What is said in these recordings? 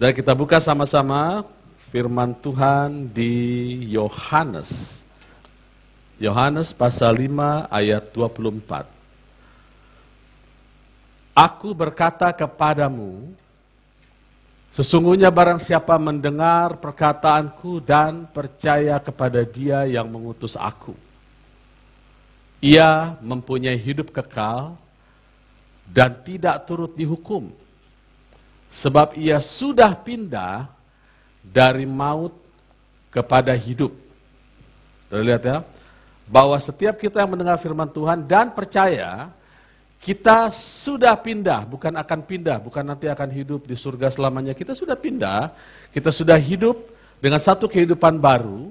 Dan kita buka sama-sama firman Tuhan di Yohanes. Yohanes pasal 5 ayat 24. Aku berkata kepadamu, sesungguhnya barang siapa mendengar perkataanku dan percaya kepada dia yang mengutus aku. Ia mempunyai hidup kekal dan tidak turut dihukum Sebab ia sudah pindah dari maut kepada hidup. Sudah lihat ya, bahwa setiap kita yang mendengar firman Tuhan dan percaya, kita sudah pindah, bukan akan pindah, bukan nanti akan hidup di surga selamanya. Kita sudah pindah, kita sudah hidup dengan satu kehidupan baru,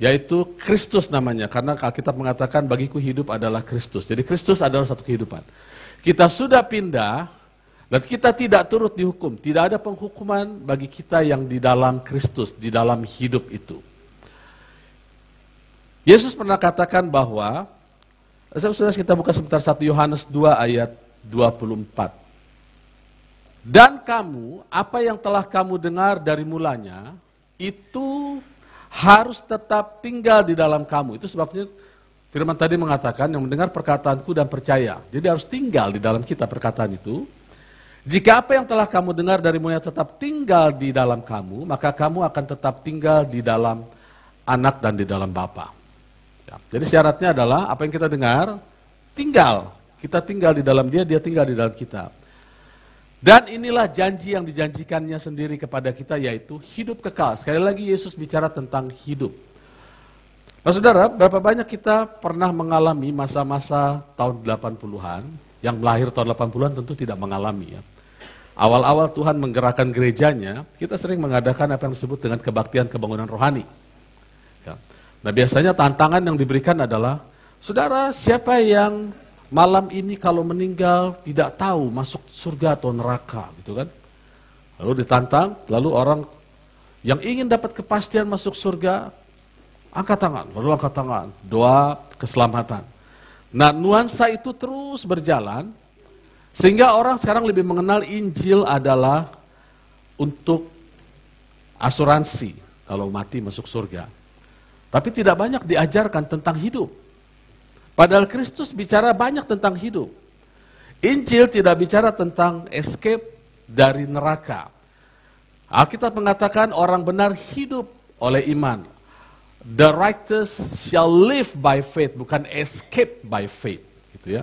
yaitu Kristus namanya. Karena kita mengatakan bagiku hidup adalah Kristus. Jadi Kristus adalah satu kehidupan. Kita sudah pindah dan kita tidak turut dihukum, tidak ada penghukuman bagi kita yang di dalam Kristus, di dalam hidup itu. Yesus pernah katakan bahwa, saudara kita buka sebentar 1 Yohanes 2 ayat 24. Dan kamu, apa yang telah kamu dengar dari mulanya, itu harus tetap tinggal di dalam kamu. Itu sebabnya firman tadi mengatakan, yang mendengar perkataanku dan percaya. Jadi harus tinggal di dalam kita perkataan itu, jika apa yang telah kamu dengar dari mulia tetap tinggal di dalam kamu, maka kamu akan tetap tinggal di dalam anak dan di dalam Bapa. Ya, jadi syaratnya adalah apa yang kita dengar tinggal, kita tinggal di dalam dia, dia tinggal di dalam kita. Dan inilah janji yang dijanjikannya sendiri kepada kita yaitu hidup kekal. Sekali lagi Yesus bicara tentang hidup. Nah saudara, berapa banyak kita pernah mengalami masa-masa tahun 80-an, yang lahir tahun 80-an tentu tidak mengalami ya awal-awal Tuhan menggerakkan gerejanya, kita sering mengadakan apa yang disebut dengan kebaktian kebangunan rohani. Ya. Nah biasanya tantangan yang diberikan adalah, saudara siapa yang malam ini kalau meninggal tidak tahu masuk surga atau neraka gitu kan. Lalu ditantang, lalu orang yang ingin dapat kepastian masuk surga, angkat tangan, lalu angkat tangan, doa keselamatan. Nah nuansa itu terus berjalan sehingga orang sekarang lebih mengenal Injil adalah untuk asuransi kalau mati masuk surga. Tapi tidak banyak diajarkan tentang hidup. Padahal Kristus bicara banyak tentang hidup. Injil tidak bicara tentang escape dari neraka. Alkitab mengatakan orang benar hidup oleh iman. The righteous shall live by faith, bukan escape by faith, gitu ya.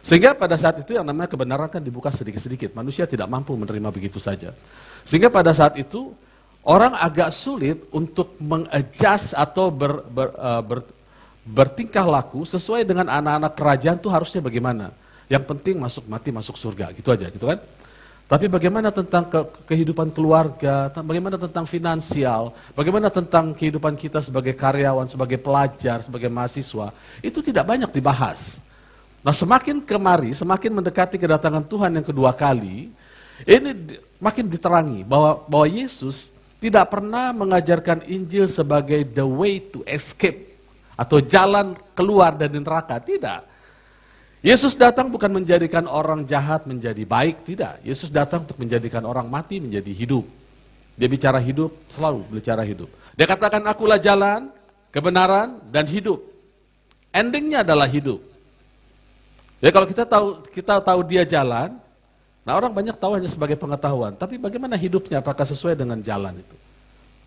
Sehingga pada saat itu yang namanya kebenaran kan dibuka sedikit-sedikit. Manusia tidak mampu menerima begitu saja. Sehingga pada saat itu orang agak sulit untuk mengejas atau ber, ber, eh, ber, bertingkah laku sesuai dengan anak-anak kerajaan itu harusnya bagaimana. Yang penting masuk mati, masuk surga. Gitu aja gitu kan. Tapi bagaimana tentang ke kehidupan keluarga, bagaimana tentang finansial, bagaimana tentang kehidupan kita sebagai karyawan, sebagai pelajar, sebagai mahasiswa, itu tidak banyak dibahas. Nah semakin kemari, semakin mendekati kedatangan Tuhan yang kedua kali, ini makin diterangi bahwa, bahwa Yesus tidak pernah mengajarkan Injil sebagai the way to escape atau jalan keluar dari neraka, tidak. Yesus datang bukan menjadikan orang jahat menjadi baik, tidak. Yesus datang untuk menjadikan orang mati menjadi hidup. Dia bicara hidup, selalu bicara hidup. Dia katakan akulah jalan, kebenaran, dan hidup. Endingnya adalah hidup. Ya kalau kita tahu kita tahu dia jalan, nah orang banyak tahu hanya sebagai pengetahuan, tapi bagaimana hidupnya apakah sesuai dengan jalan itu?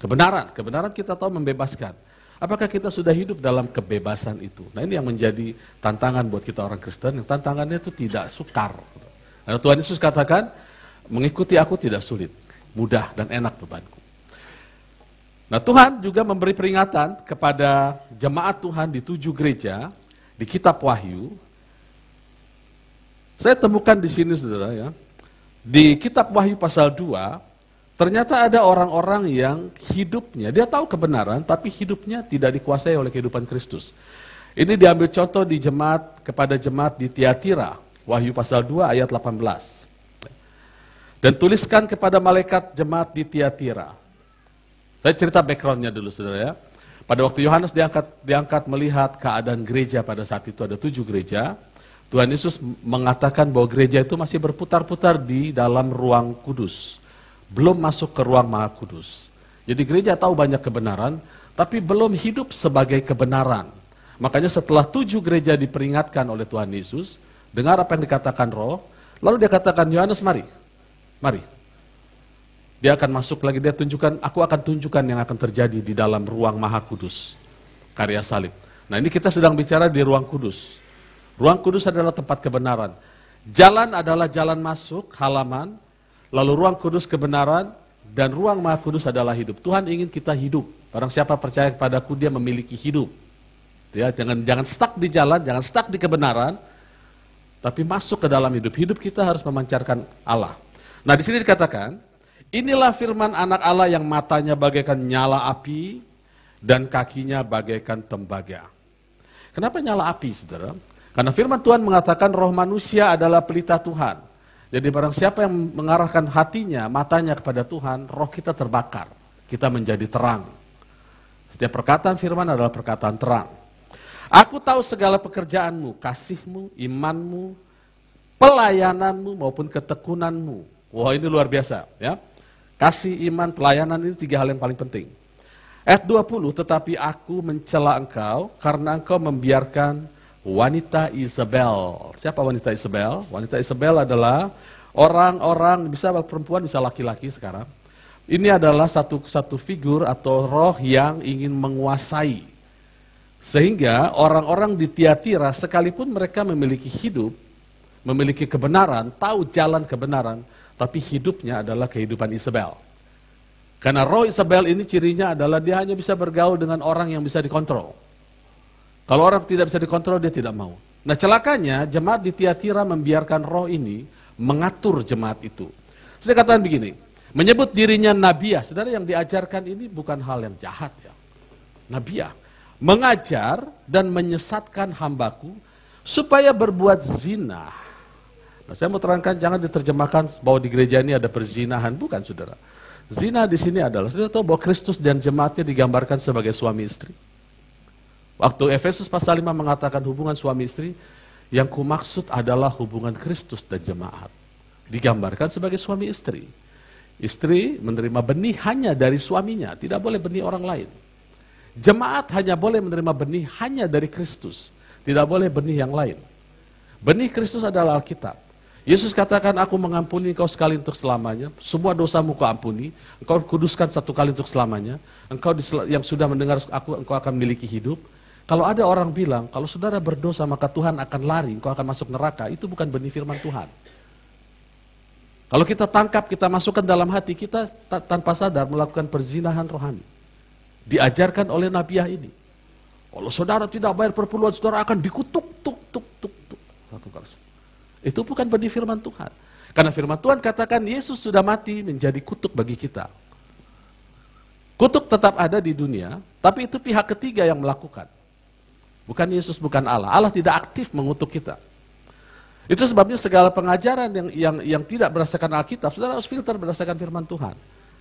Kebenaran, kebenaran kita tahu membebaskan. Apakah kita sudah hidup dalam kebebasan itu? Nah ini yang menjadi tantangan buat kita orang Kristen, yang tantangannya itu tidak sukar. Karena Tuhan Yesus katakan, mengikuti aku tidak sulit, mudah dan enak bebanku. Nah Tuhan juga memberi peringatan kepada jemaat Tuhan di tujuh gereja di kitab Wahyu saya temukan di sini saudara ya, di kitab Wahyu pasal 2, ternyata ada orang-orang yang hidupnya, dia tahu kebenaran tapi hidupnya tidak dikuasai oleh kehidupan Kristus. Ini diambil contoh di jemaat kepada jemaat di Tiatira, Wahyu pasal 2 ayat 18. Dan tuliskan kepada malaikat jemaat di Tiatira. Saya cerita backgroundnya dulu saudara ya. Pada waktu Yohanes diangkat, diangkat melihat keadaan gereja pada saat itu ada tujuh gereja. Tuhan Yesus mengatakan bahwa gereja itu masih berputar-putar di dalam ruang kudus. Belum masuk ke ruang maha kudus. Jadi gereja tahu banyak kebenaran, tapi belum hidup sebagai kebenaran. Makanya setelah tujuh gereja diperingatkan oleh Tuhan Yesus, dengar apa yang dikatakan roh, lalu dia katakan, Yohanes mari, mari. Dia akan masuk lagi, dia tunjukkan, aku akan tunjukkan yang akan terjadi di dalam ruang maha kudus. Karya salib. Nah ini kita sedang bicara di ruang kudus. Ruang kudus adalah tempat kebenaran. Jalan adalah jalan masuk, halaman, lalu ruang kudus kebenaran, dan ruang maha kudus adalah hidup. Tuhan ingin kita hidup. Barang siapa percaya kepadaku, dia memiliki hidup. Ya, jangan jangan stuck di jalan, jangan stuck di kebenaran, tapi masuk ke dalam hidup. Hidup kita harus memancarkan Allah. Nah, di sini dikatakan, inilah firman anak Allah yang matanya bagaikan nyala api dan kakinya bagaikan tembaga. Kenapa nyala api, Saudara? Karena firman Tuhan mengatakan roh manusia adalah pelita Tuhan. Jadi barang siapa yang mengarahkan hatinya, matanya kepada Tuhan, roh kita terbakar. Kita menjadi terang. Setiap perkataan firman adalah perkataan terang. Aku tahu segala pekerjaanmu, kasihmu, imanmu, pelayananmu maupun ketekunanmu. Wah ini luar biasa ya. Kasih, iman, pelayanan ini tiga hal yang paling penting. Ayat 20, tetapi aku mencela engkau karena engkau membiarkan wanita Isabel. Siapa wanita Isabel? Wanita Isabel adalah orang-orang bisa perempuan bisa laki-laki sekarang. Ini adalah satu satu figur atau roh yang ingin menguasai. Sehingga orang-orang di Tiatira sekalipun mereka memiliki hidup, memiliki kebenaran, tahu jalan kebenaran, tapi hidupnya adalah kehidupan Isabel. Karena roh Isabel ini cirinya adalah dia hanya bisa bergaul dengan orang yang bisa dikontrol. Kalau orang tidak bisa dikontrol, dia tidak mau. Nah celakanya jemaat di Tiatira membiarkan roh ini mengatur jemaat itu. Sudah katakan begini, menyebut dirinya nabiah, saudara yang diajarkan ini bukan hal yang jahat ya. Nabiah, mengajar dan menyesatkan hambaku supaya berbuat zina. Nah, saya mau terangkan jangan diterjemahkan bahwa di gereja ini ada perzinahan, bukan saudara. Zina di sini adalah, saudara tahu bahwa Kristus dan jemaatnya digambarkan sebagai suami istri. Waktu Efesus pasal 5 mengatakan hubungan suami istri, yang kumaksud adalah hubungan Kristus dan jemaat. Digambarkan sebagai suami istri. Istri menerima benih hanya dari suaminya, tidak boleh benih orang lain. Jemaat hanya boleh menerima benih hanya dari Kristus, tidak boleh benih yang lain. Benih Kristus adalah Alkitab. Yesus katakan, aku mengampuni engkau sekali untuk selamanya, semua dosamu kuampuni, ampuni, engkau kuduskan satu kali untuk selamanya, engkau yang sudah mendengar aku, engkau akan memiliki hidup, kalau ada orang bilang, kalau saudara berdosa maka Tuhan akan lari, engkau akan masuk neraka, itu bukan benih firman Tuhan. Kalau kita tangkap, kita masukkan dalam hati, kita tanpa sadar melakukan perzinahan rohani. Diajarkan oleh nabiah ini. Kalau saudara tidak bayar perpuluhan, saudara akan dikutuk, tuk, tuk, tuk, tuk. Itu bukan benih firman Tuhan. Karena firman Tuhan katakan Yesus sudah mati menjadi kutuk bagi kita. Kutuk tetap ada di dunia, tapi itu pihak ketiga yang melakukan. Bukan Yesus, bukan Allah. Allah tidak aktif mengutuk kita. Itu sebabnya segala pengajaran yang yang yang tidak berdasarkan Alkitab, sudah harus filter berdasarkan firman Tuhan.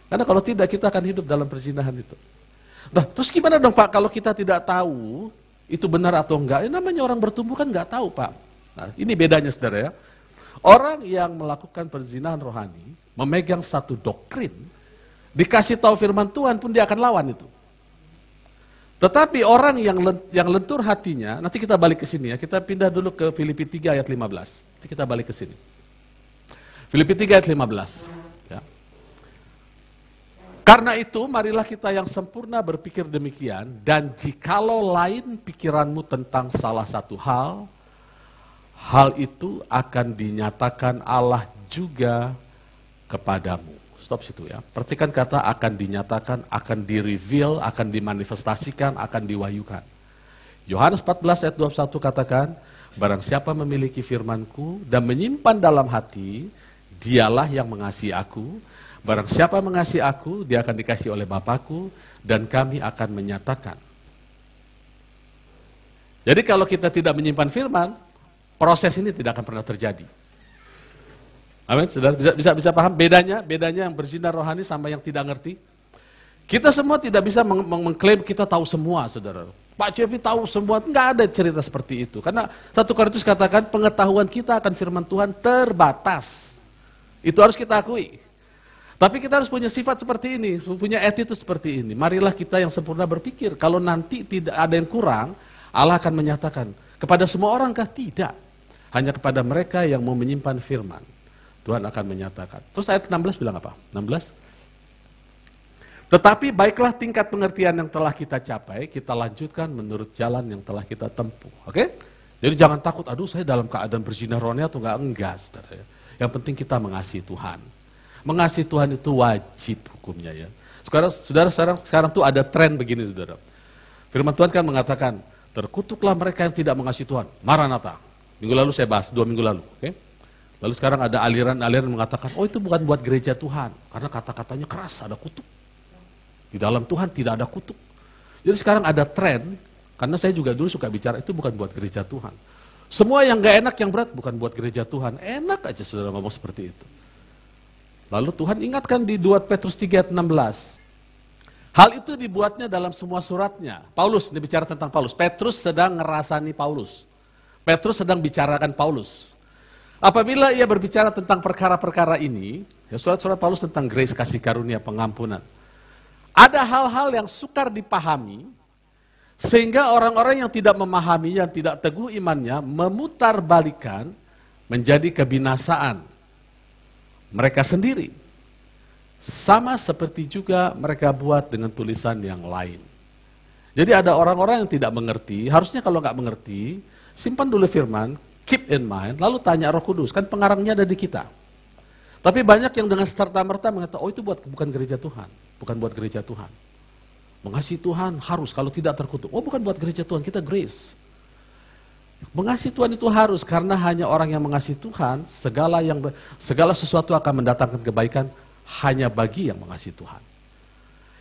Karena kalau tidak kita akan hidup dalam perzinahan itu. Nah, terus gimana dong Pak kalau kita tidak tahu itu benar atau enggak? Ya, namanya orang bertumbuh kan enggak tahu Pak. Nah, ini bedanya saudara ya. Orang yang melakukan perzinahan rohani, memegang satu doktrin, dikasih tahu firman Tuhan pun dia akan lawan itu. Tetapi orang yang yang lentur hatinya, nanti kita balik ke sini ya. Kita pindah dulu ke Filipi 3 ayat 15. Nanti kita balik ke sini. Filipi 3 ayat 15. Ya. Karena itu marilah kita yang sempurna berpikir demikian dan jikalau lain pikiranmu tentang salah satu hal, hal itu akan dinyatakan Allah juga kepadamu. Stop situ ya. Perhatikan kata akan dinyatakan, akan di-reveal, akan dimanifestasikan, akan diwahyukan. Yohanes 14 ayat 21 katakan, Barang siapa memiliki firmanku dan menyimpan dalam hati, dialah yang mengasihi aku. Barang siapa mengasihi aku, dia akan dikasih oleh Bapakku, dan kami akan menyatakan. Jadi kalau kita tidak menyimpan firman, proses ini tidak akan pernah terjadi. Amin, saudara. Bisa, bisa, bisa paham bedanya, bedanya yang bersinar rohani sama yang tidak ngerti. Kita semua tidak bisa meng mengklaim kita tahu semua, saudara. Pak Cepi tahu semua, nggak ada cerita seperti itu. Karena satu Korintus katakan pengetahuan kita akan firman Tuhan terbatas. Itu harus kita akui. Tapi kita harus punya sifat seperti ini, punya attitude seperti ini. Marilah kita yang sempurna berpikir, kalau nanti tidak ada yang kurang, Allah akan menyatakan, kepada semua orang kah? Tidak. Hanya kepada mereka yang mau menyimpan firman. Tuhan akan menyatakan. Terus ayat 16 bilang apa? 16. Tetapi baiklah tingkat pengertian yang telah kita capai, kita lanjutkan menurut jalan yang telah kita tempuh. Oke? Jadi jangan takut, aduh saya dalam keadaan bersinar Roni atau enggak, enggak saudara. Ya. Yang penting kita mengasihi Tuhan. Mengasihi Tuhan itu wajib hukumnya ya. Sekarang, saudara, sekarang, sekarang tuh ada tren begini saudara. Firman Tuhan kan mengatakan, terkutuklah mereka yang tidak mengasihi Tuhan. Maranatha. Minggu lalu saya bahas, dua minggu lalu. Oke? Lalu sekarang ada aliran-aliran mengatakan, oh itu bukan buat gereja Tuhan. Karena kata-katanya keras, ada kutuk. Di dalam Tuhan tidak ada kutuk. Jadi sekarang ada tren, karena saya juga dulu suka bicara, itu bukan buat gereja Tuhan. Semua yang gak enak, yang berat, bukan buat gereja Tuhan. Enak aja saudara ngomong seperti itu. Lalu Tuhan ingatkan di 2 Petrus 3 ayat 16. Hal itu dibuatnya dalam semua suratnya. Paulus, ini bicara tentang Paulus. Petrus sedang ngerasani Paulus. Petrus sedang bicarakan Paulus. Apabila ia berbicara tentang perkara-perkara ini, ya surat-surat Paulus tentang grace, kasih karunia, pengampunan. Ada hal-hal yang sukar dipahami, sehingga orang-orang yang tidak memahami, yang tidak teguh imannya, memutar balikan menjadi kebinasaan. Mereka sendiri. Sama seperti juga mereka buat dengan tulisan yang lain. Jadi ada orang-orang yang tidak mengerti, harusnya kalau nggak mengerti, simpan dulu firman, keep in mind, lalu tanya Roh Kudus, kan pengarangnya ada di kita. Tapi banyak yang dengan serta-merta mengatakan, oh itu buat bukan gereja Tuhan, bukan buat gereja Tuhan. Mengasihi Tuhan harus, kalau tidak terkutuk. Oh bukan buat gereja Tuhan, kita grace. Mengasihi Tuhan itu harus, karena hanya orang yang mengasihi Tuhan, segala yang segala sesuatu akan mendatangkan kebaikan hanya bagi yang mengasihi Tuhan.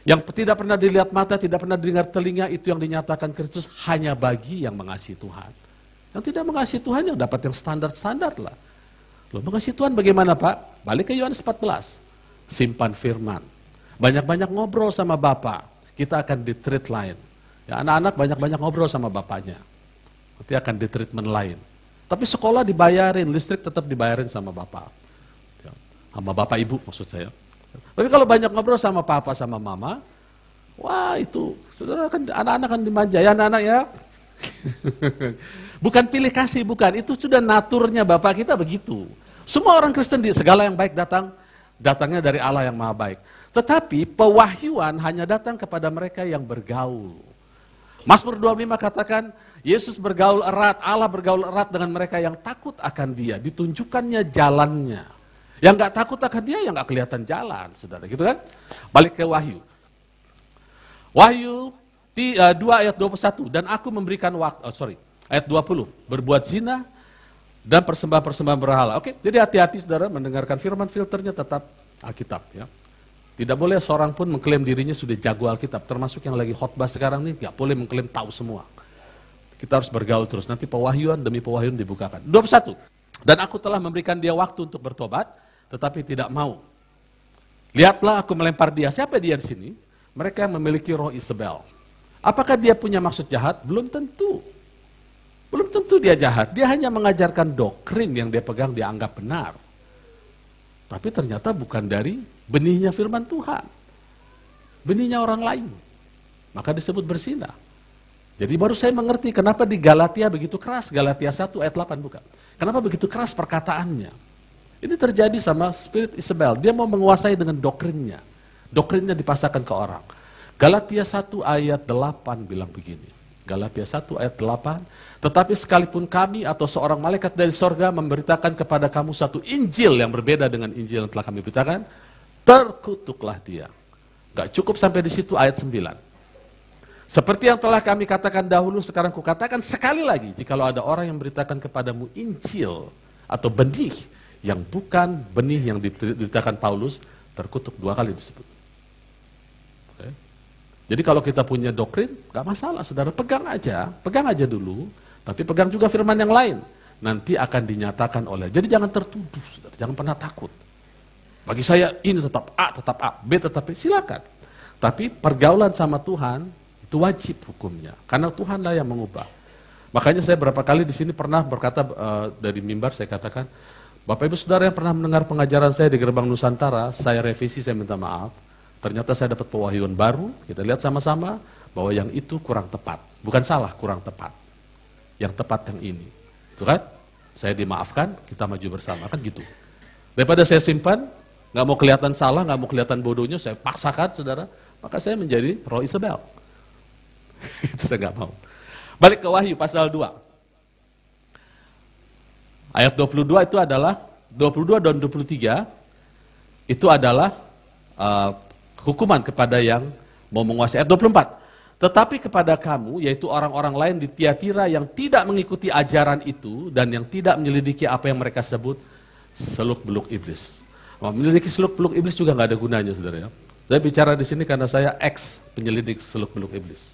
Yang tidak pernah dilihat mata, tidak pernah didengar telinga, itu yang dinyatakan Kristus hanya bagi yang mengasihi Tuhan. Yang tidak mengasihi Tuhan yang dapat yang standar-standar lah. Loh, mengasihi Tuhan bagaimana Pak? Balik ke Yohanes 14. Simpan firman. Banyak-banyak ngobrol sama Bapak. Kita akan di treat lain. Ya, anak-anak banyak-banyak ngobrol sama bapaknya. Nanti akan di treatment lain. Tapi sekolah dibayarin, listrik tetap dibayarin sama bapak. Ya, sama bapak ibu maksud saya. Tapi kalau banyak ngobrol sama papa sama mama, wah itu saudara kan anak-anak akan dimanja ya anak-anak ya. Bukan pilih kasih, bukan. Itu sudah naturnya Bapak kita begitu. Semua orang Kristen, segala yang baik datang, datangnya dari Allah yang maha baik. Tetapi pewahyuan hanya datang kepada mereka yang bergaul. Mazmur 25 katakan, Yesus bergaul erat, Allah bergaul erat dengan mereka yang takut akan dia, ditunjukkannya jalannya. Yang nggak takut akan dia, yang nggak kelihatan jalan, saudara. Gitu kan? Balik ke Wahyu. Wahyu 2 eh, ayat 21, dan aku memberikan waktu, oh sorry, ayat 20, berbuat zina dan persembahan-persembahan berhala. Oke, jadi hati-hati saudara mendengarkan firman filternya tetap Alkitab ya. Tidak boleh seorang pun mengklaim dirinya sudah jago Alkitab, termasuk yang lagi khotbah sekarang ini, nggak boleh mengklaim tahu semua. Kita harus bergaul terus, nanti pewahyuan demi pewahyuan dibukakan. 21, dan aku telah memberikan dia waktu untuk bertobat, tetapi tidak mau. Lihatlah aku melempar dia, siapa dia di sini? Mereka yang memiliki roh Isabel. Apakah dia punya maksud jahat? Belum tentu. Belum tentu dia jahat, dia hanya mengajarkan doktrin yang dia pegang dianggap benar. Tapi ternyata bukan dari benihnya firman Tuhan. Benihnya orang lain. Maka disebut bersinar. Jadi baru saya mengerti kenapa di Galatia begitu keras, Galatia 1 ayat 8 bukan. Kenapa begitu keras perkataannya? Ini terjadi sama spirit Isabel, dia mau menguasai dengan doktrinnya. Doktrinnya dipasarkan ke orang. Galatia 1 ayat 8 bilang begini. Galatia 1 ayat 8, tetapi sekalipun kami atau seorang malaikat dari sorga memberitakan kepada kamu satu Injil yang berbeda dengan Injil yang telah kami beritakan, terkutuklah dia. Gak cukup sampai di situ ayat 9. Seperti yang telah kami katakan dahulu, sekarang kukatakan sekali lagi, jikalau ada orang yang beritakan kepadamu Injil atau benih yang bukan benih yang diberitakan Paulus, terkutuk dua kali disebut. Jadi kalau kita punya doktrin, gak masalah, saudara pegang aja, pegang aja dulu, tapi pegang juga firman yang lain. Nanti akan dinyatakan oleh. Jadi jangan tertuduh, saudara. jangan pernah takut. Bagi saya ini tetap A, tetap A, B tetap B, silakan. Tapi pergaulan sama Tuhan itu wajib hukumnya. Karena Tuhanlah yang mengubah. Makanya saya berapa kali di sini pernah berkata uh, dari mimbar saya katakan, Bapak Ibu Saudara yang pernah mendengar pengajaran saya di Gerbang Nusantara, saya revisi, saya minta maaf. Ternyata saya dapat pewahyuan baru, kita lihat sama-sama bahwa yang itu kurang tepat. Bukan salah, kurang tepat yang tepat yang ini. Itu kan? Saya dimaafkan, kita maju bersama. Kan gitu. Daripada saya simpan, nggak mau kelihatan salah, nggak mau kelihatan bodohnya, saya paksakan saudara. Maka saya menjadi Roy Isabel. itu saya nggak mau. Balik ke Wahyu pasal 2. Ayat 22 itu adalah 22 dan 23 itu adalah uh, hukuman kepada yang mau menguasai ayat 24. Tetapi kepada kamu, yaitu orang-orang lain di Tiatira yang tidak mengikuti ajaran itu dan yang tidak menyelidiki apa yang mereka sebut seluk-beluk iblis. Wah, menyelidiki seluk-beluk iblis juga nggak ada gunanya, saudara ya. Saya bicara di sini karena saya ex penyelidik seluk-beluk iblis.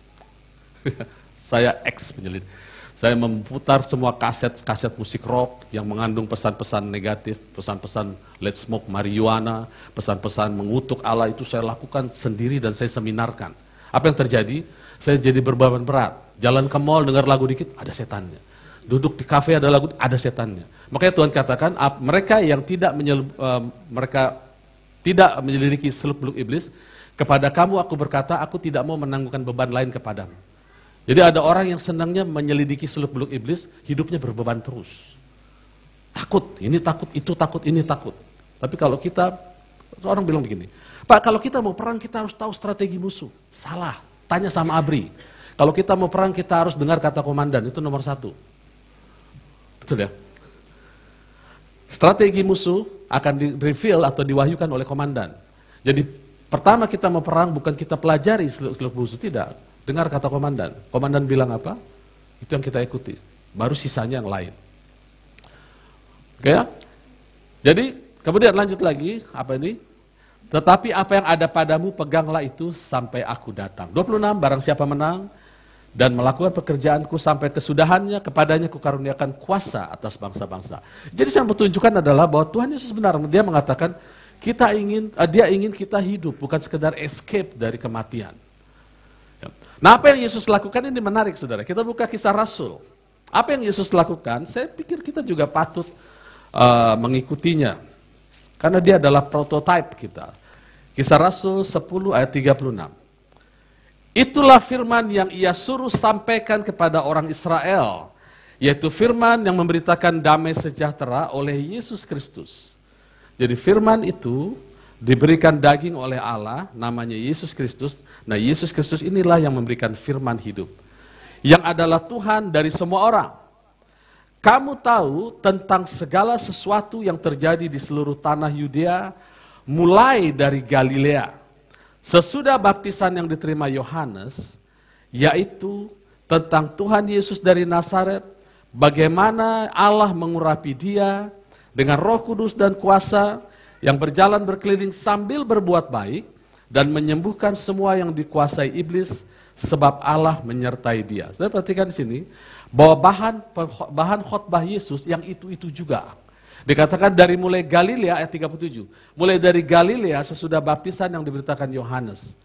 saya ex penyelidik. Saya memutar semua kaset-kaset musik rock yang mengandung pesan-pesan negatif, pesan-pesan let's smoke marijuana, pesan-pesan mengutuk Allah itu saya lakukan sendiri dan saya seminarkan apa yang terjadi? Saya jadi berbeban berat. Jalan ke mall dengar lagu dikit, ada setannya. Duduk di kafe ada lagu, ada setannya. Makanya Tuhan katakan, mereka yang tidak menyel, uh, mereka tidak menyelidiki seluk-beluk iblis, kepada kamu aku berkata, aku tidak mau menanggungkan beban lain kepadamu. Jadi ada orang yang senangnya menyelidiki seluk-beluk iblis, hidupnya berbeban terus. Takut, ini takut, itu takut, ini takut. Tapi kalau kita, seorang bilang begini, Pak, kalau kita mau perang kita harus tahu strategi musuh. Salah. Tanya sama Abri. Kalau kita mau perang kita harus dengar kata komandan. Itu nomor satu. Betul ya? Strategi musuh akan di-reveal atau diwahyukan oleh komandan. Jadi pertama kita mau perang bukan kita pelajari seluruh beluk musuh, tidak. Dengar kata komandan. Komandan bilang apa? Itu yang kita ikuti. Baru sisanya yang lain. Oke okay, ya? Jadi kemudian lanjut lagi, apa ini? Tetapi apa yang ada padamu peganglah itu sampai aku datang. 26 barang siapa menang dan melakukan pekerjaanku sampai kesudahannya kepadanya kukaruniakan kuasa atas bangsa-bangsa. Jadi yang petunjukkan adalah bahwa Tuhan Yesus benar dia mengatakan kita ingin eh, dia ingin kita hidup bukan sekedar escape dari kematian. Ya. Nah, apa yang Yesus lakukan ini menarik Saudara. Kita buka kisah Rasul. Apa yang Yesus lakukan, saya pikir kita juga patut uh, mengikutinya. Karena dia adalah prototipe kita. Kisah Rasul 10 ayat 36. Itulah firman yang ia suruh sampaikan kepada orang Israel, yaitu firman yang memberitakan damai sejahtera oleh Yesus Kristus. Jadi firman itu diberikan daging oleh Allah, namanya Yesus Kristus. Nah Yesus Kristus inilah yang memberikan firman hidup, yang adalah Tuhan dari semua orang. Kamu tahu tentang segala sesuatu yang terjadi di seluruh tanah Yudea, mulai dari Galilea. Sesudah baptisan yang diterima Yohanes, yaitu tentang Tuhan Yesus dari Nazaret, bagaimana Allah mengurapi dia dengan roh kudus dan kuasa yang berjalan berkeliling sambil berbuat baik, dan menyembuhkan semua yang dikuasai iblis sebab Allah menyertai dia. Saya perhatikan di sini bahwa bahan bahan khotbah Yesus yang itu-itu juga. Dikatakan dari mulai Galilea ayat 37. Mulai dari Galilea sesudah baptisan yang diberitakan Yohanes.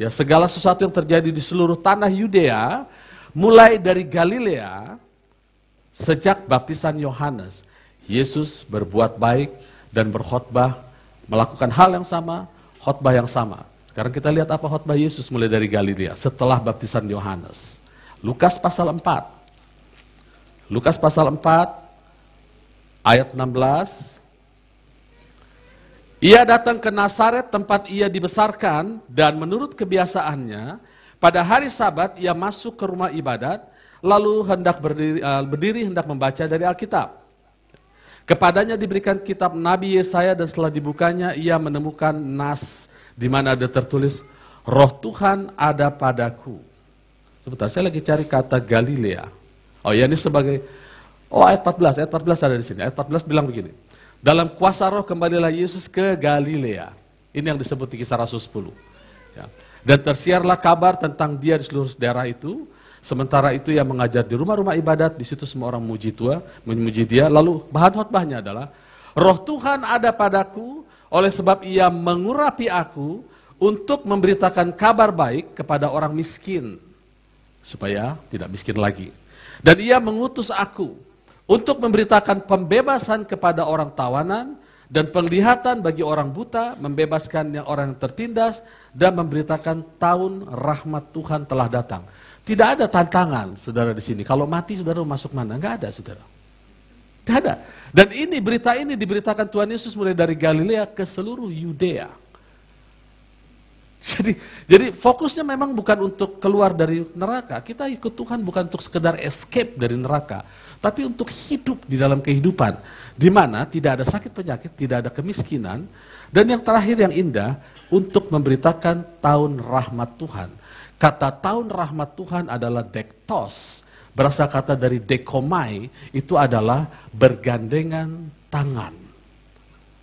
Ya, segala sesuatu yang terjadi di seluruh tanah Yudea mulai dari Galilea sejak baptisan Yohanes, Yesus berbuat baik dan berkhotbah melakukan hal yang sama khotbah yang sama. Sekarang kita lihat apa khotbah Yesus mulai dari Galilea setelah baptisan Yohanes. Lukas pasal 4. Lukas pasal 4 ayat 16. Ia datang ke Nazaret tempat ia dibesarkan dan menurut kebiasaannya pada hari Sabat ia masuk ke rumah ibadat lalu hendak berdiri, eh, berdiri hendak membaca dari Alkitab. Kepadanya diberikan kitab Nabi Yesaya dan setelah dibukanya ia menemukan nas di mana ada tertulis Roh Tuhan ada padaku. Sebentar, saya lagi cari kata Galilea. Oh ya ini sebagai Oh ayat 14, ayat 14 ada di sini. Ayat 14 bilang begini. Dalam kuasa roh kembalilah Yesus ke Galilea. Ini yang disebut di kisah Rasul 10. Ya. Dan tersiarlah kabar tentang dia di seluruh daerah itu. Sementara itu yang mengajar di rumah-rumah ibadat, di situ semua orang memuji tua, memuji dia. Lalu bahan khotbahnya adalah, roh Tuhan ada padaku oleh sebab ia mengurapi aku untuk memberitakan kabar baik kepada orang miskin. Supaya tidak miskin lagi. Dan ia mengutus aku untuk memberitakan pembebasan kepada orang tawanan dan penglihatan bagi orang buta, membebaskan orang yang tertindas, dan memberitakan tahun rahmat Tuhan telah datang. Tidak ada tantangan saudara di sini. Kalau mati saudara masuk mana? Enggak ada saudara. Tidak ada. Dan ini berita ini diberitakan Tuhan Yesus mulai dari Galilea ke seluruh Yudea. Jadi, jadi fokusnya memang bukan untuk keluar dari neraka. Kita ikut Tuhan bukan untuk sekedar escape dari neraka, tapi untuk hidup di dalam kehidupan di mana tidak ada sakit penyakit, tidak ada kemiskinan, dan yang terakhir yang indah untuk memberitakan tahun rahmat Tuhan. Kata tahun rahmat Tuhan adalah dektos. Berasal kata dari dekomai itu adalah bergandengan tangan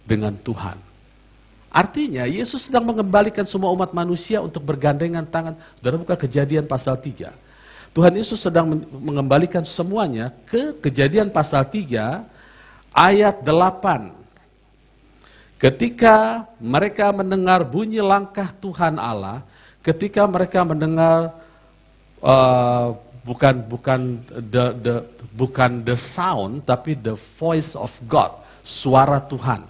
dengan Tuhan. Artinya Yesus sedang mengembalikan semua umat manusia untuk bergandengan tangan. Saudara buka kejadian pasal 3. Tuhan Yesus sedang mengembalikan semuanya ke kejadian pasal 3 ayat 8. Ketika mereka mendengar bunyi langkah Tuhan Allah, Ketika mereka mendengar uh, bukan bukan the, the bukan the sound tapi the voice of God, suara Tuhan.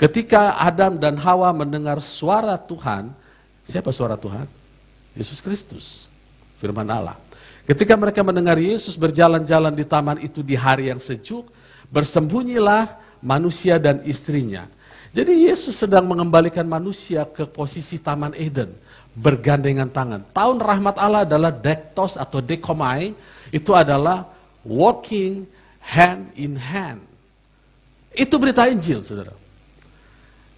Ketika Adam dan Hawa mendengar suara Tuhan, siapa suara Tuhan? Yesus Kristus, firman Allah. Ketika mereka mendengar Yesus berjalan-jalan di taman itu di hari yang sejuk, bersembunyilah manusia dan istrinya. Jadi Yesus sedang mengembalikan manusia ke posisi Taman Eden bergandengan tangan. Tahun rahmat Allah adalah dektos atau dekomai, itu adalah walking hand in hand. Itu berita Injil, saudara.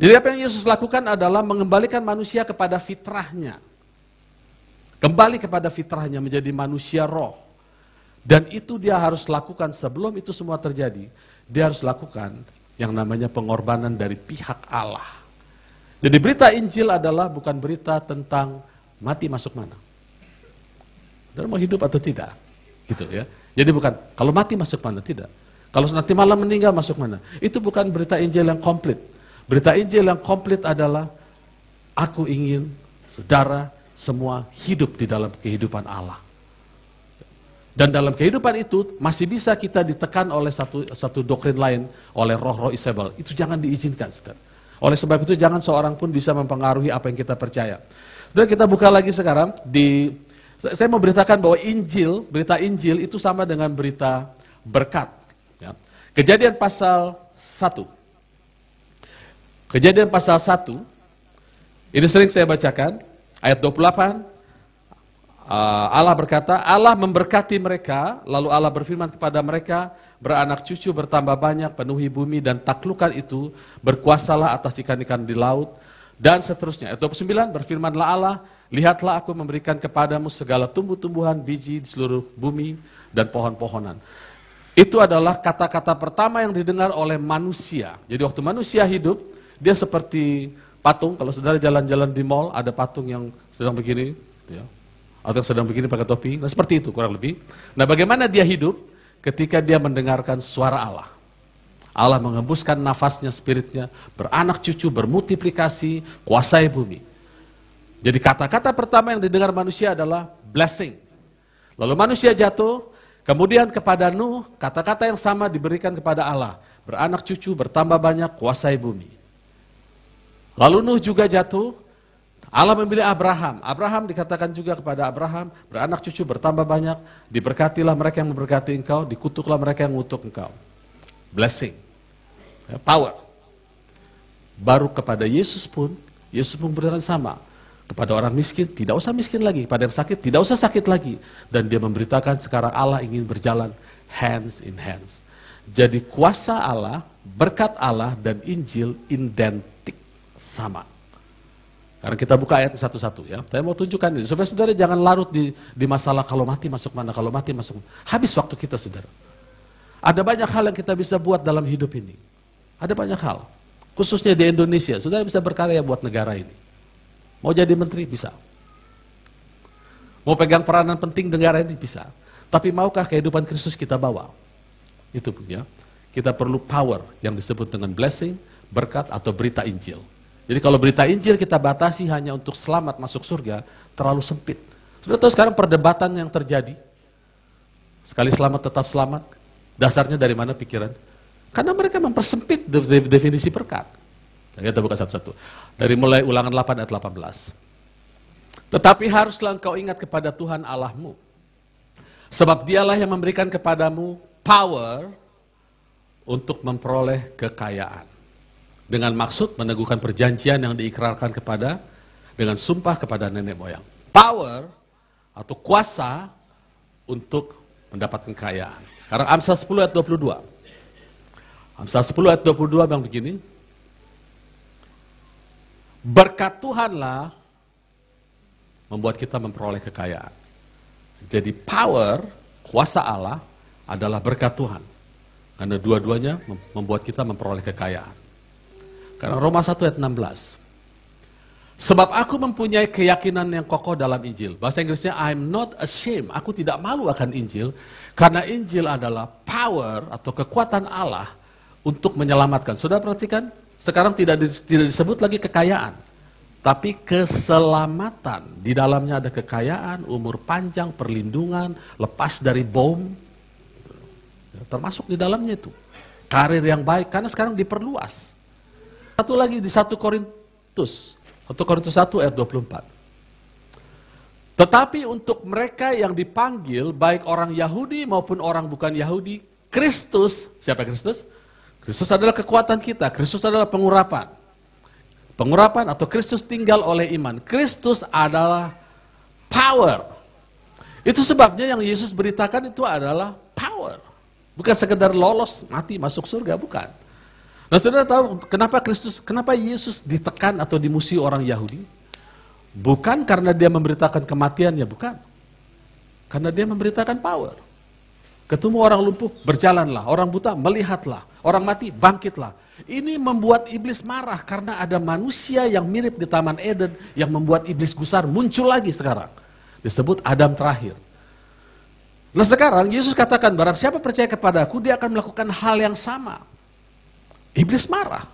Jadi apa yang Yesus lakukan adalah mengembalikan manusia kepada fitrahnya. Kembali kepada fitrahnya menjadi manusia roh. Dan itu dia harus lakukan sebelum itu semua terjadi. Dia harus lakukan yang namanya pengorbanan dari pihak Allah. Jadi berita Injil adalah bukan berita tentang mati masuk mana. Dan mau hidup atau tidak. Gitu ya. Jadi bukan kalau mati masuk mana tidak. Kalau nanti malam meninggal masuk mana? Itu bukan berita Injil yang komplit. Berita Injil yang komplit adalah aku ingin saudara semua hidup di dalam kehidupan Allah. Dan dalam kehidupan itu masih bisa kita ditekan oleh satu satu doktrin lain oleh roh-roh Isabel. Itu jangan diizinkan, saudara. Oleh sebab itu jangan seorang pun bisa mempengaruhi apa yang kita percaya. terus kita buka lagi sekarang di saya mau beritakan bahwa Injil, berita Injil itu sama dengan berita berkat. Ya. Kejadian pasal 1. Kejadian pasal 1, ini sering saya bacakan, ayat 28, uh, Allah berkata, Allah memberkati mereka, lalu Allah berfirman kepada mereka, beranak cucu bertambah banyak, penuhi bumi dan taklukan itu, berkuasalah atas ikan-ikan di laut, dan seterusnya. Ayat 29, berfirmanlah Allah, lihatlah aku memberikan kepadamu segala tumbuh-tumbuhan biji di seluruh bumi dan pohon-pohonan. Itu adalah kata-kata pertama yang didengar oleh manusia. Jadi waktu manusia hidup, dia seperti patung, kalau saudara jalan-jalan di mall, ada patung yang sedang begini, ya, atau yang sedang begini pakai topi, nah seperti itu kurang lebih. Nah bagaimana dia hidup? ketika dia mendengarkan suara Allah. Allah mengembuskan nafasnya, spiritnya, beranak cucu, bermultiplikasi, kuasai bumi. Jadi kata-kata pertama yang didengar manusia adalah blessing. Lalu manusia jatuh, kemudian kepada Nuh, kata-kata yang sama diberikan kepada Allah. Beranak cucu, bertambah banyak, kuasai bumi. Lalu Nuh juga jatuh, Allah memilih Abraham. Abraham dikatakan juga kepada Abraham, beranak cucu bertambah banyak, diberkatilah mereka yang memberkati engkau, dikutuklah mereka yang mengutuk engkau. Blessing. Ya, power. Baru kepada Yesus pun, Yesus pun memberikan sama. Kepada orang miskin, tidak usah miskin lagi. Kepada yang sakit, tidak usah sakit lagi. Dan dia memberitakan sekarang Allah ingin berjalan hands in hands. Jadi kuasa Allah, berkat Allah, dan Injil identik sama karena kita buka ayat satu-satu ya. Saya mau tunjukkan ini. Supaya saudara jangan larut di, di masalah kalau mati masuk mana, kalau mati masuk mana. Habis waktu kita saudara. Ada banyak hal yang kita bisa buat dalam hidup ini. Ada banyak hal. Khususnya di Indonesia. Saudara bisa berkarya buat negara ini. Mau jadi menteri? Bisa. Mau pegang peranan penting negara ini? Bisa. Tapi maukah kehidupan Kristus kita bawa? Itu punya. Kita perlu power yang disebut dengan blessing, berkat atau berita Injil. Jadi kalau berita Injil kita batasi hanya untuk selamat masuk surga, terlalu sempit. Sudah tahu sekarang perdebatan yang terjadi. Sekali selamat tetap selamat. Dasarnya dari mana pikiran? Karena mereka mempersempit definisi berkat. Kita buka satu-satu. Dari mulai ulangan 8 ayat 18. Tetapi haruslah engkau ingat kepada Tuhan Allahmu. Sebab dialah yang memberikan kepadamu power untuk memperoleh kekayaan dengan maksud meneguhkan perjanjian yang diikrarkan kepada dengan sumpah kepada nenek moyang. Power atau kuasa untuk mendapatkan kekayaan. Karena Amsal 10 ayat 22. Amsal 10 ayat 22 bilang begini. Berkat Tuhanlah membuat kita memperoleh kekayaan. Jadi power, kuasa Allah adalah berkat Tuhan. Karena dua-duanya membuat kita memperoleh kekayaan. Karena Roma 1 ayat 16. Sebab aku mempunyai keyakinan yang kokoh dalam Injil. Bahasa Inggrisnya I'm not ashamed. Aku tidak malu akan Injil karena Injil adalah power atau kekuatan Allah untuk menyelamatkan. Sudah perhatikan? Sekarang tidak tidak disebut lagi kekayaan, tapi keselamatan. Di dalamnya ada kekayaan, umur panjang, perlindungan, lepas dari bom. Termasuk di dalamnya itu. Karir yang baik karena sekarang diperluas. Satu lagi di 1 Korintus. 1 Korintus 1 ayat 24. Tetapi untuk mereka yang dipanggil, baik orang Yahudi maupun orang bukan Yahudi, Kristus, siapa Kristus? Kristus adalah kekuatan kita, Kristus adalah pengurapan. Pengurapan atau Kristus tinggal oleh iman. Kristus adalah power. Itu sebabnya yang Yesus beritakan itu adalah power. Bukan sekedar lolos, mati, masuk surga, bukan. Nah, saudara tahu kenapa Kristus, kenapa Yesus ditekan atau dimusuhi orang Yahudi? Bukan karena dia memberitakan kematiannya, bukan. Karena dia memberitakan power. Ketemu orang lumpuh, berjalanlah. Orang buta, melihatlah. Orang mati, bangkitlah. Ini membuat iblis marah karena ada manusia yang mirip di Taman Eden yang membuat iblis gusar muncul lagi sekarang. Disebut Adam terakhir. Nah sekarang Yesus katakan barang siapa percaya kepada aku dia akan melakukan hal yang sama. Iblis marah.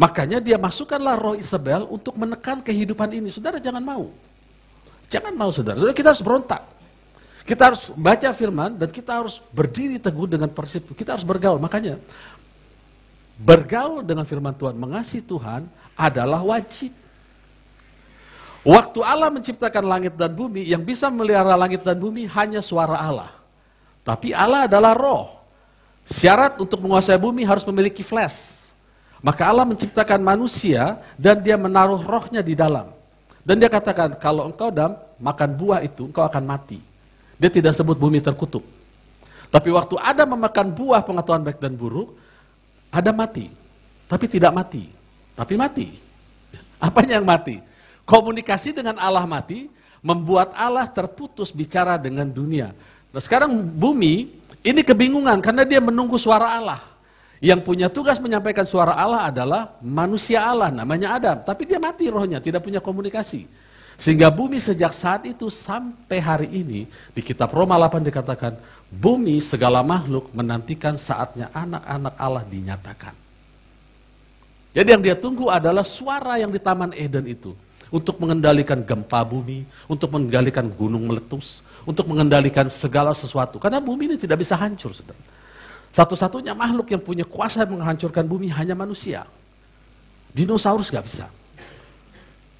Makanya dia masukkanlah roh Isabel untuk menekan kehidupan ini. Saudara jangan mau. Jangan mau saudara. Saudara kita harus berontak. Kita harus baca firman dan kita harus berdiri teguh dengan prinsip. Kita harus bergaul. Makanya bergaul dengan firman Tuhan, mengasihi Tuhan adalah wajib. Waktu Allah menciptakan langit dan bumi, yang bisa melihara langit dan bumi hanya suara Allah. Tapi Allah adalah roh. Syarat untuk menguasai bumi harus memiliki flash. Maka Allah menciptakan manusia dan dia menaruh rohnya di dalam. Dan dia katakan, kalau engkau dam, makan buah itu, engkau akan mati. Dia tidak sebut bumi terkutuk. Tapi waktu Adam memakan buah pengetahuan baik dan buruk, Adam mati. Tapi tidak mati. Tapi mati. Apanya yang mati? Komunikasi dengan Allah mati, membuat Allah terputus bicara dengan dunia. Nah sekarang bumi ini kebingungan karena dia menunggu suara Allah. Yang punya tugas menyampaikan suara Allah adalah manusia Allah, namanya Adam. Tapi dia mati rohnya, tidak punya komunikasi. Sehingga bumi sejak saat itu sampai hari ini, di kitab Roma 8 dikatakan, bumi segala makhluk menantikan saatnya anak-anak Allah dinyatakan. Jadi yang dia tunggu adalah suara yang di Taman Eden itu. Untuk mengendalikan gempa bumi, untuk mengendalikan gunung meletus, untuk mengendalikan segala sesuatu. Karena bumi ini tidak bisa hancur, Satu-satunya makhluk yang punya kuasa menghancurkan bumi hanya manusia. Dinosaurus gak bisa.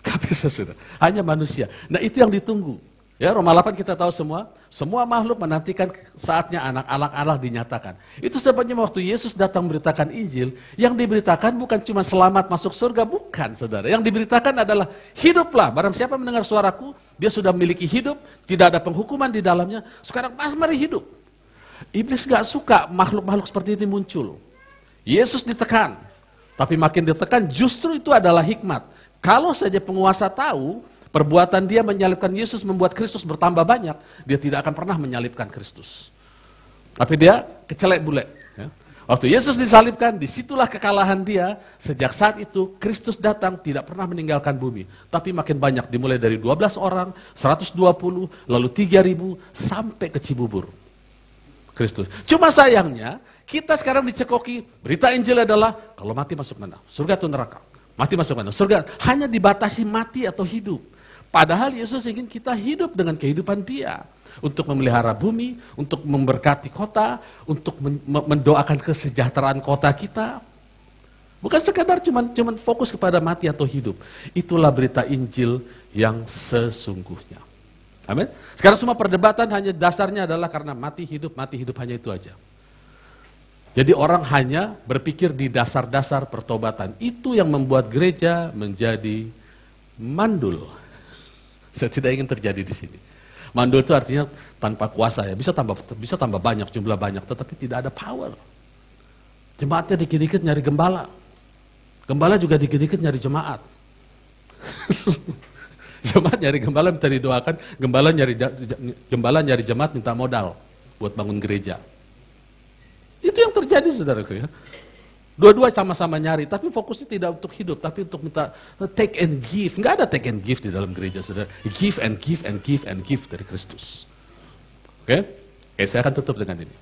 Gak bisa, saudara. Hanya manusia. Nah itu yang ditunggu. Ya, Roma 8 kita tahu semua, semua makhluk menantikan saatnya anak-anak Allah dinyatakan. Itu sebabnya waktu Yesus datang beritakan Injil, yang diberitakan bukan cuma selamat masuk surga, bukan saudara. Yang diberitakan adalah hiduplah, barang siapa mendengar suaraku, dia sudah memiliki hidup, tidak ada penghukuman di dalamnya, sekarang mas mari hidup. Iblis gak suka makhluk-makhluk seperti ini muncul. Yesus ditekan, tapi makin ditekan justru itu adalah hikmat. Kalau saja penguasa tahu, Perbuatan dia menyalibkan Yesus membuat Kristus bertambah banyak, dia tidak akan pernah menyalibkan Kristus. Tapi dia kecelek bule. Ya. Waktu Yesus disalibkan, disitulah kekalahan dia. Sejak saat itu, Kristus datang tidak pernah meninggalkan bumi. Tapi makin banyak, dimulai dari 12 orang, 120, lalu 3000, sampai ke Cibubur. Kristus. Cuma sayangnya, kita sekarang dicekoki, berita Injil adalah, kalau mati masuk mana? Surga atau neraka? Mati masuk mana? Surga. Hanya dibatasi mati atau hidup. Padahal Yesus ingin kita hidup dengan kehidupan dia. Untuk memelihara bumi, untuk memberkati kota, untuk mendoakan kesejahteraan kota kita. Bukan sekadar cuman, cuman fokus kepada mati atau hidup. Itulah berita Injil yang sesungguhnya. Amin. Sekarang semua perdebatan hanya dasarnya adalah karena mati hidup, mati hidup hanya itu aja. Jadi orang hanya berpikir di dasar-dasar pertobatan. Itu yang membuat gereja menjadi mandul. Saya tidak ingin terjadi di sini. Mandul itu artinya tanpa kuasa ya, bisa tambah bisa tambah banyak jumlah banyak, tetapi tidak ada power. Jemaatnya dikit-dikit nyari gembala. Gembala juga dikit-dikit nyari jemaat. jemaat nyari gembala minta didoakan, gembala nyari gembala nyari jemaat minta modal buat bangun gereja. Itu yang terjadi saudaraku ya. Dua-dua sama-sama nyari, tapi fokusnya tidak untuk hidup, tapi untuk minta eh, take and give. Nggak ada take and give di dalam gereja, saudara. Give and give and give and give dari Kristus. Oke? Okay? Eh, okay, saya akan tutup dengan ini.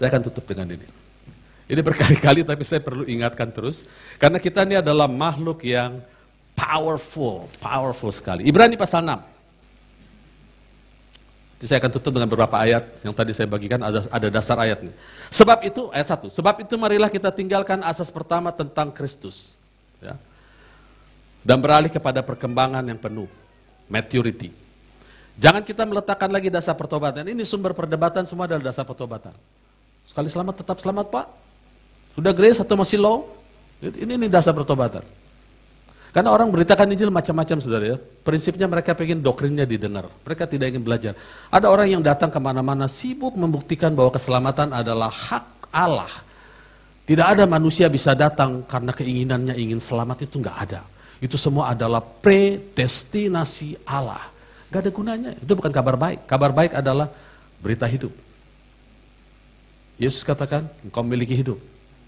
Saya akan tutup dengan ini. Ini berkali-kali tapi saya perlu ingatkan terus. Karena kita ini adalah makhluk yang powerful, powerful sekali. Ibrani pasal 6. Saya akan tutup dengan beberapa ayat yang tadi saya bagikan ada, ada dasar ayatnya. Sebab itu ayat satu. Sebab itu marilah kita tinggalkan asas pertama tentang Kristus. Ya. Dan beralih kepada perkembangan yang penuh. Maturity. Jangan kita meletakkan lagi dasar pertobatan. Ini sumber perdebatan semua adalah dasar pertobatan. Sekali selamat tetap selamat Pak. Sudah grace atau masih low? Ini, ini dasar pertobatan. Karena orang beritakan Injil macam-macam saudara ya. Prinsipnya mereka pengen doktrinnya didengar. Mereka tidak ingin belajar. Ada orang yang datang kemana-mana sibuk membuktikan bahwa keselamatan adalah hak Allah. Tidak ada manusia bisa datang karena keinginannya ingin selamat itu nggak ada. Itu semua adalah predestinasi Allah. Gak ada gunanya. Itu bukan kabar baik. Kabar baik adalah berita hidup. Yesus katakan, engkau memiliki hidup.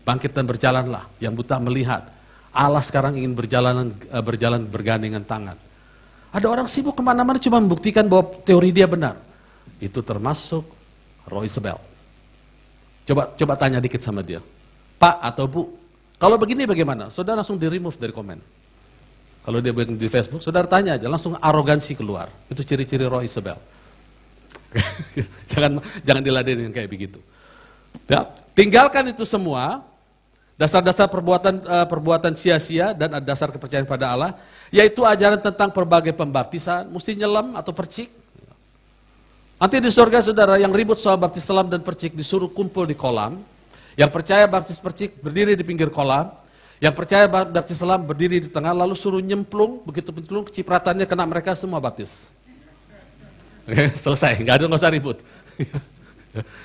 Bangkit dan berjalanlah. Yang buta melihat, Allah sekarang ingin berjalan eh, berjalan bergandengan tangan. Ada orang sibuk kemana-mana cuma membuktikan bahwa teori dia benar. Itu termasuk Roy Sebel. Coba coba tanya dikit sama dia. Pak atau Bu, kalau begini bagaimana? Saudara langsung di remove dari komen. Kalau dia buat di Facebook, saudara tanya aja, langsung arogansi keluar. Itu ciri-ciri Roy Isabel. jangan jangan diladenin kayak begitu. Ya, tinggalkan itu semua, Dasar-dasar perbuatan uh, perbuatan sia-sia dan dasar kepercayaan pada Allah, yaitu ajaran tentang berbagai pembaptisan, mesti nyelam atau percik. Nanti di surga saudara yang ribut soal baptis selam dan percik disuruh kumpul di kolam. Yang percaya baptis percik berdiri di pinggir kolam. Yang percaya baptis selam berdiri di tengah lalu suruh nyemplung. Begitu nyemplung kecipratannya kena mereka semua baptis. Oke, selesai, nggak ada nggak usah ribut.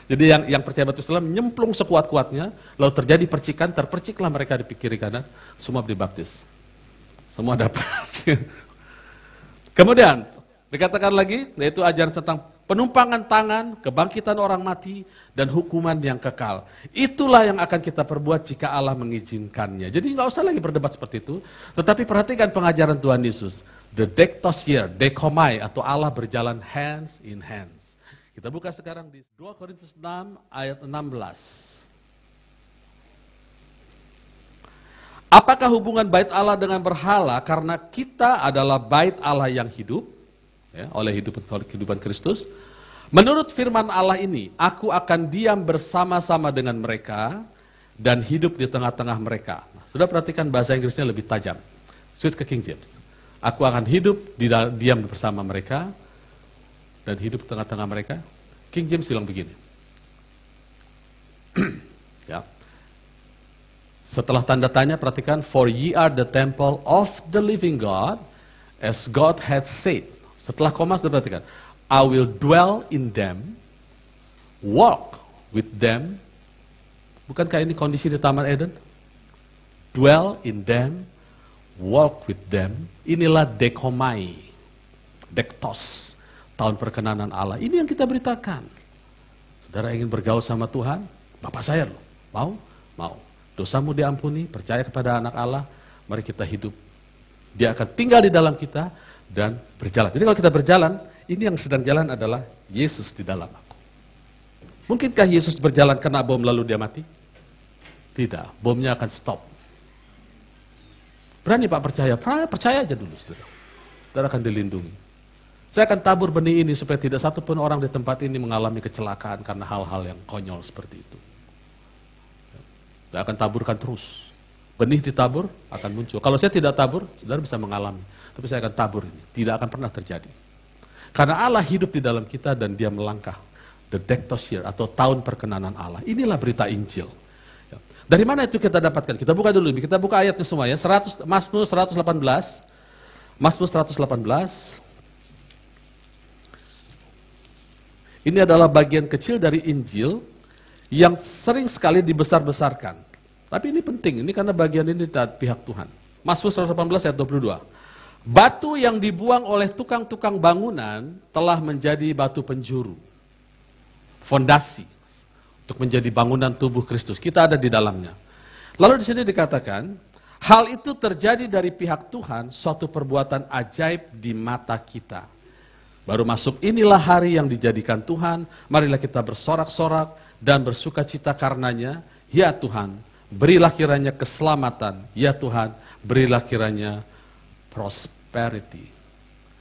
Jadi yang yang percaya batu selam nyemplung sekuat-kuatnya, lalu terjadi percikan, terperciklah mereka di kiri kanan, semua dibaptis. Semua dapat. Kemudian dikatakan lagi yaitu ajaran tentang penumpangan tangan, kebangkitan orang mati, dan hukuman yang kekal. Itulah yang akan kita perbuat jika Allah mengizinkannya. Jadi nggak usah lagi berdebat seperti itu. Tetapi perhatikan pengajaran Tuhan Yesus. The dektos here, dekomai, atau Allah berjalan hands in hands. Kita buka sekarang di 2 Korintus 6 ayat 16. Apakah hubungan bait Allah dengan berhala? Karena kita adalah bait Allah yang hidup, ya, oleh hidup oleh kehidupan Kristus. Menurut firman Allah ini, aku akan diam bersama-sama dengan mereka dan hidup di tengah-tengah mereka. Nah, sudah perhatikan bahasa Inggrisnya lebih tajam. Switch ke King James. Aku akan hidup di diam bersama mereka dan hidup tengah-tengah mereka? King James bilang begini. ya. Setelah tanda tanya perhatikan for ye are the temple of the living God as God had said. Setelah koma sudah perhatikan. I will dwell in them, walk with them. Bukankah ini kondisi di Taman Eden? Dwell in them, walk with them. Inilah dekomai, dektos tahun perkenanan Allah. Ini yang kita beritakan. Saudara ingin bergaul sama Tuhan? Bapak saya loh, mau? Mau. Dosamu diampuni, percaya kepada anak Allah, mari kita hidup. Dia akan tinggal di dalam kita dan berjalan. Jadi kalau kita berjalan, ini yang sedang jalan adalah Yesus di dalam aku. Mungkinkah Yesus berjalan kena bom lalu dia mati? Tidak, bomnya akan stop. Berani Pak percaya? Percaya aja dulu, saudara. Saudara akan dilindungi. Saya akan tabur benih ini supaya tidak satu pun orang di tempat ini mengalami kecelakaan karena hal-hal yang konyol seperti itu. Saya akan taburkan terus. Benih ditabur akan muncul. Kalau saya tidak tabur, saudara bisa mengalami. Tapi saya akan tabur ini. Tidak akan pernah terjadi. Karena Allah hidup di dalam kita dan dia melangkah. The Dectos Year atau tahun perkenanan Allah. Inilah berita Injil. Ya. Dari mana itu kita dapatkan? Kita buka dulu, kita buka ayatnya semua ya. 100, Masmur 118, Masmur 118, Ini adalah bagian kecil dari Injil yang sering sekali dibesar-besarkan. Tapi ini penting, ini karena bagian ini dari pihak Tuhan. Mazmur 118 ayat 22. Batu yang dibuang oleh tukang-tukang bangunan telah menjadi batu penjuru. Fondasi untuk menjadi bangunan tubuh Kristus. Kita ada di dalamnya. Lalu di sini dikatakan, hal itu terjadi dari pihak Tuhan, suatu perbuatan ajaib di mata kita. Baru masuk inilah hari yang dijadikan Tuhan, marilah kita bersorak-sorak dan bersuka cita karenanya. Ya Tuhan, berilah kiranya keselamatan. Ya Tuhan, berilah kiranya prosperity.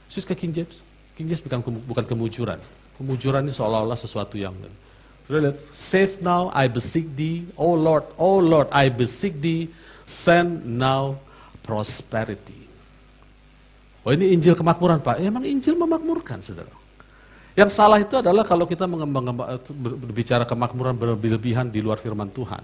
Sus ke King James? King James bukan, bukan kemujuran. Kemujuran ini seolah-olah sesuatu yang... Sudah lihat, save now I beseech thee, O oh Lord, O oh Lord I beseech thee, send now prosperity. Oh ini Injil kemakmuran Pak. Ya, emang Injil memakmurkan saudara. Yang salah itu adalah kalau kita mengembang eh, berbicara kemakmuran berlebihan di luar firman Tuhan.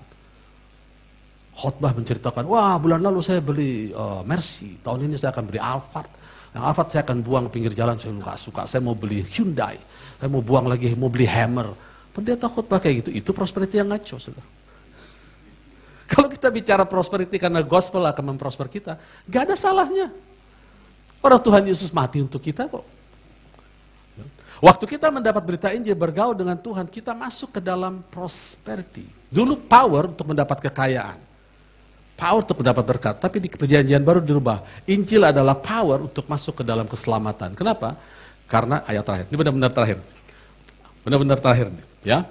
Khotbah menceritakan, wah bulan lalu saya beli uh, Mercy, tahun ini saya akan beli Alphard. Yang Alphard saya akan buang pinggir jalan, saya nggak suka, saya mau beli Hyundai, saya mau buang lagi, mau beli Hammer. Pendeta khotbah kayak gitu, itu prosperity yang ngaco. Saudara. Kalau kita bicara prosperity karena gospel akan memprosper kita, gak ada salahnya. Orang Tuhan Yesus mati untuk kita kok. Waktu kita mendapat berita Injil bergaul dengan Tuhan, kita masuk ke dalam prosperity. Dulu power untuk mendapat kekayaan. Power untuk mendapat berkat, tapi di perjanjian baru dirubah. Injil adalah power untuk masuk ke dalam keselamatan. Kenapa? Karena ayat terakhir. Ini benar-benar terakhir. Benar-benar terakhir ya.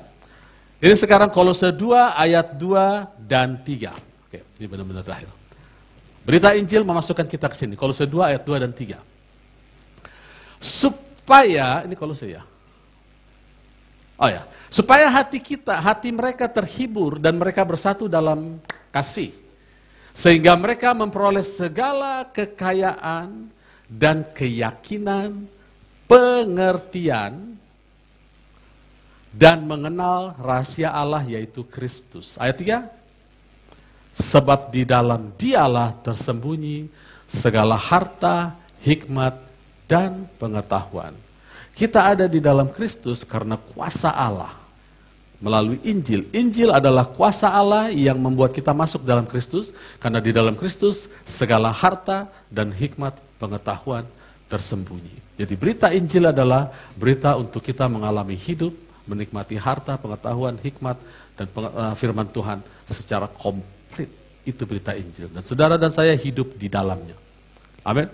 Ini sekarang Kolose 2 ayat 2 dan 3. Oke, ini benar-benar terakhir. Berita Injil memasukkan kita ke sini. Kolose 2 ayat 2 dan 3. Supaya, ini kolose ya. Oh ya, supaya hati kita, hati mereka terhibur dan mereka bersatu dalam kasih. Sehingga mereka memperoleh segala kekayaan dan keyakinan, pengertian, dan mengenal rahasia Allah yaitu Kristus. Ayat 3, sebab di dalam dialah tersembunyi segala harta, hikmat, dan pengetahuan. Kita ada di dalam Kristus karena kuasa Allah melalui Injil. Injil adalah kuasa Allah yang membuat kita masuk dalam Kristus karena di dalam Kristus segala harta dan hikmat pengetahuan tersembunyi. Jadi berita Injil adalah berita untuk kita mengalami hidup, menikmati harta, pengetahuan, hikmat, dan eh, firman Tuhan secara komplit komplit itu berita Injil. Dan saudara dan saya hidup di dalamnya. Amin.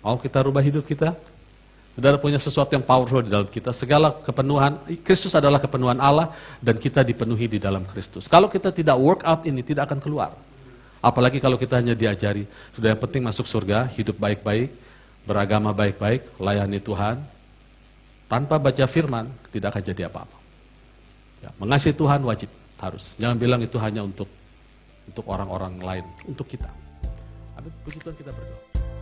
Mau kita rubah hidup kita? Saudara punya sesuatu yang powerful di dalam kita. Segala kepenuhan, Kristus adalah kepenuhan Allah dan kita dipenuhi di dalam Kristus. Kalau kita tidak work out ini, tidak akan keluar. Apalagi kalau kita hanya diajari, sudah yang penting masuk surga, hidup baik-baik, beragama baik-baik, layani Tuhan. Tanpa baca firman, tidak akan jadi apa-apa. Ya, mengasihi Tuhan wajib, harus. Jangan bilang itu hanya untuk untuk orang-orang lain, untuk kita. Amin. puji Tuhan kita berdoa.